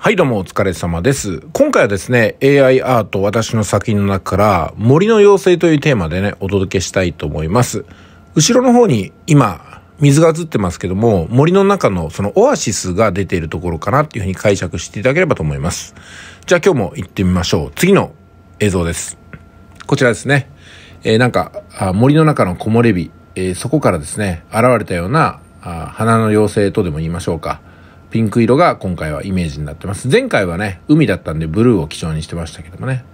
はいどうもお疲れ様です。今回はですね、AI アート私の作品の中から森の妖精というテーマでね、お届けしたいと思います。後ろの方に今、水が映ってますけども、森の中のそのオアシスが出ているところかなっていうふうに解釈していただければと思います。じゃあ今日も行ってみましょう。次の映像です。こちらですね。えー、なんか、あ森の中の木漏れ日、えー、そこからですね、現れたようなあ花の妖精とでも言いましょうか。ピンク色が今回はイメージになってます。前回はね、海だったんでブルーを基調にしてましたけどもね。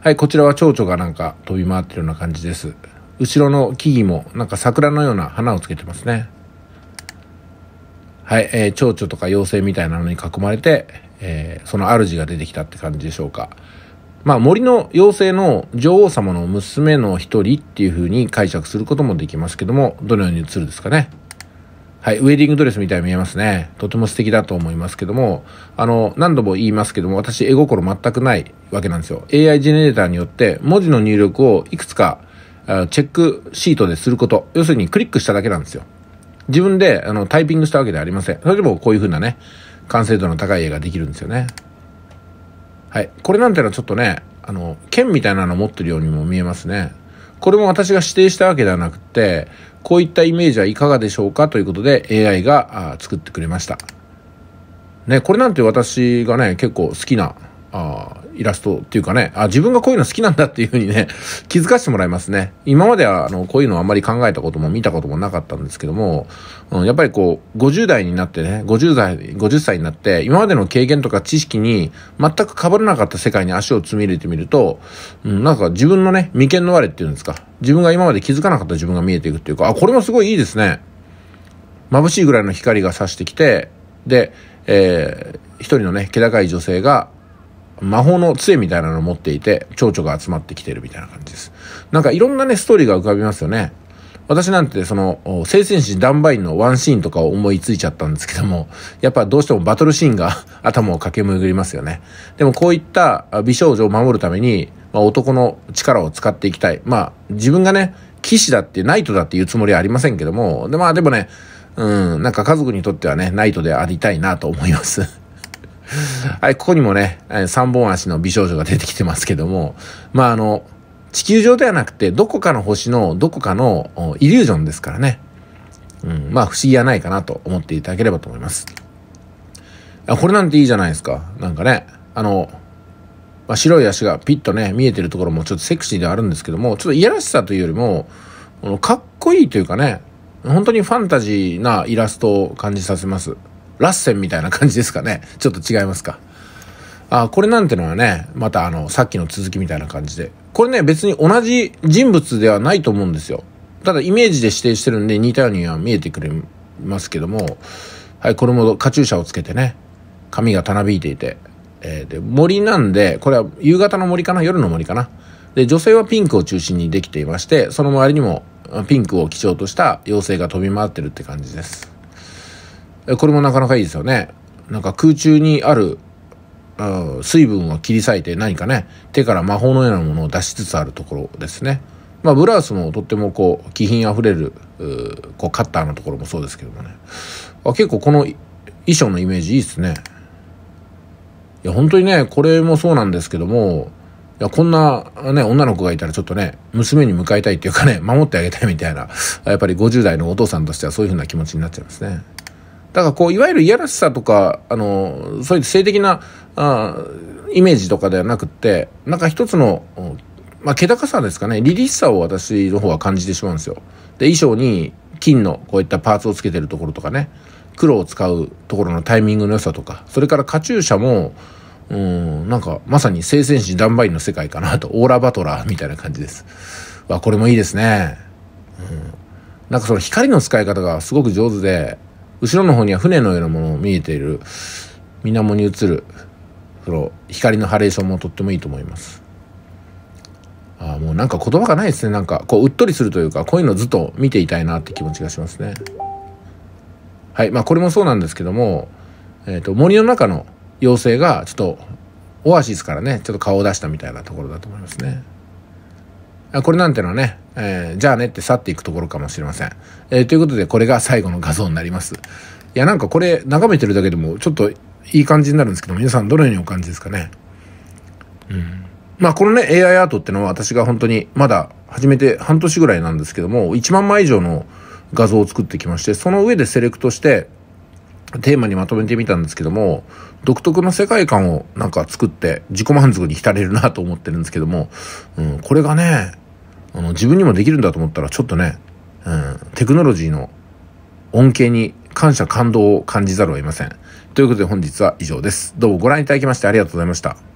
はい、こちらは蝶々がなんか飛び回ってるような感じです。後ろの木々もなんか桜のような花をつけてますね。はい、えー、蝶々とか妖精みたいなのに囲まれて、えー、その主が出てきたって感じでしょうか。まあ森の妖精の女王様の娘の一人っていう風に解釈することもできますけども、どのように映るですかね。はい、ウェディングドレスみたいに見えますね。とても素敵だと思いますけども、あの、何度も言いますけども、私、絵心全くないわけなんですよ。AI ジェネレーターによって、文字の入力をいくつか、チェックシートですること。要するに、クリックしただけなんですよ。自分で、あの、タイピングしたわけではありません。それでも、こういう風なね、完成度の高い絵ができるんですよね。はい。これなんてのはちょっとね、あの、剣みたいなの持ってるようにも見えますね。これも私が指定したわけではなくて、こういったイメージはいかがでしょうかということで AI が作ってくれました。ね、これなんて私がね、結構好きなあイラストっていうかね、あ、自分がこういうの好きなんだっていうふうにね、気づかせてもらいますね。今までは、あの、こういうのあんまり考えたことも見たこともなかったんですけども、うん、やっぱりこう、50代になってね、50代、50歳になって、今までの経験とか知識に全く被らなかった世界に足を積み入れてみると、うん、なんか自分のね、眉間のれっていうんですか、自分が今まで気づかなかった自分が見えていくっていうか、あ、これもすごいいいですね。眩しいぐらいの光が差してきて、で、えー、一人のね、気高い女性が、魔法の杖みたいなのを持っていて、蝶々が集まってきてるみたいな感じです。なんかいろんなね、ストーリーが浮かびますよね。私なんてその、聖戦士ダンバインのワンシーンとかを思いついちゃったんですけども、やっぱどうしてもバトルシーンが頭を駆け巡りますよね。でもこういった美少女を守るために、まあ、男の力を使っていきたい。まあ自分がね、騎士だってナイトだっていうつもりはありませんけども、でまあでもね、うん、なんか家族にとってはね、ナイトでありたいなと思いますはい、ここにもね、3本足の美少女が出てきてますけども、まあ、あの、地球上ではなくて、どこかの星の、どこかのイリュージョンですからね。うん、まあ、不思議はないかなと思っていただければと思います。あ、これなんていいじゃないですか。なんかね、あの、まあ、白い足がピッとね、見えてるところもちょっとセクシーではあるんですけども、ちょっといやらしさというよりも、かっこいいというかね、本当にファンタジーなイラストを感じさせます。ラッセンみたいな感じですかね。ちょっと違いますか。あ、これなんてのはね、またあの、さっきの続きみたいな感じで。これね、別に同じ人物ではないと思うんですよ。ただイメージで指定してるんで似たようには見えてくれますけども、はい、これもカチューシャをつけてね、髪がたなびいていて、えー、で、森なんで、これは夕方の森かな夜の森かなで、女性はピンクを中心にできていまして、その周りにもピンクを基調とした妖精が飛び回ってるって感じです。これもなかなかいいですよね。なんか空中にある、水分を切り裂いて何かね、手から魔法のようなものを出しつつあるところですね。まあ、ブラウスもとってもこう、気品あふれる、こう、カッターのところもそうですけどもね。あ結構この衣装のイメージいいですね。いや、本当にね、これもそうなんですけども、いや、こんなね、女の子がいたらちょっとね、娘に迎えたいっていうかね、守ってあげたいみたいな、やっぱり50代のお父さんとしてはそういうふうな気持ちになっちゃいますね。だからこう、いわゆるいやらしさとか、あの、そういう性的な、あイメージとかではなくって、なんか一つの、まあ、気高さですかね、凛々しさを私の方は感じてしまうんですよ。で、衣装に金のこういったパーツをつけてるところとかね、黒を使うところのタイミングの良さとか、それからカチューシャも、うん、なんかまさに聖戦士ダンバインの世界かなと、オーラバトラーみたいな感じです。わ、これもいいですね。うん。なんかその光の使い方がすごく上手で、後ろの方には船のようなものを見えている水面に映るその光のハレーションもとってもいいと思います。あもうなんか言葉がないですね。なんかこううっとりするというか、こういうのずっと見ていたいなって気持ちがしますね。はい。まあこれもそうなんですけども、えっ、ー、と森の中の妖精がちょっとオアシスからね、ちょっと顔を出したみたいなところだと思いますね。これなんてのはね、えー、じゃあねって去っていくところかもしれません。えー、ということで、これが最後の画像になります。いや、なんかこれ眺めてるだけでもちょっといい感じになるんですけど、皆さんどのようにお感じですかね。うん。まあこのね、AI アートってのは私が本当にまだ始めて半年ぐらいなんですけども、1万枚以上の画像を作ってきまして、その上でセレクトして、テーマにまとめてみたんですけども、独特の世界観をなんか作って自己満足に浸れるなと思ってるんですけども、うん、これがね、あの、自分にもできるんだと思ったら、ちょっとね、うん、テクノロジーの恩恵に感謝感動を感じざるを得ません。ということで本日は以上です。どうもご覧いただきましてありがとうございました。